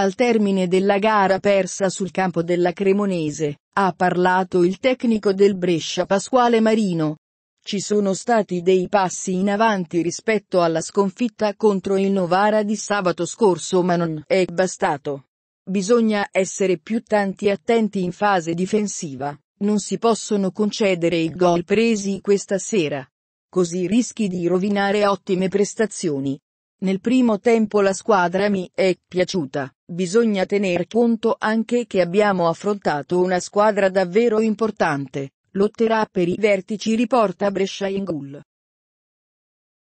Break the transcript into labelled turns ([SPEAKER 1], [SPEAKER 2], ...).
[SPEAKER 1] Al termine della gara persa sul campo della Cremonese, ha parlato il tecnico del Brescia Pasquale Marino. Ci sono stati dei passi in avanti rispetto alla sconfitta contro il Novara di sabato scorso ma non è bastato. Bisogna essere più tanti attenti in fase difensiva, non si possono concedere i gol presi questa sera. Così rischi di rovinare ottime prestazioni. Nel primo tempo la squadra mi è piaciuta, bisogna tener conto anche che abbiamo affrontato una squadra davvero importante, lotterà per i vertici riporta Brescia in gol.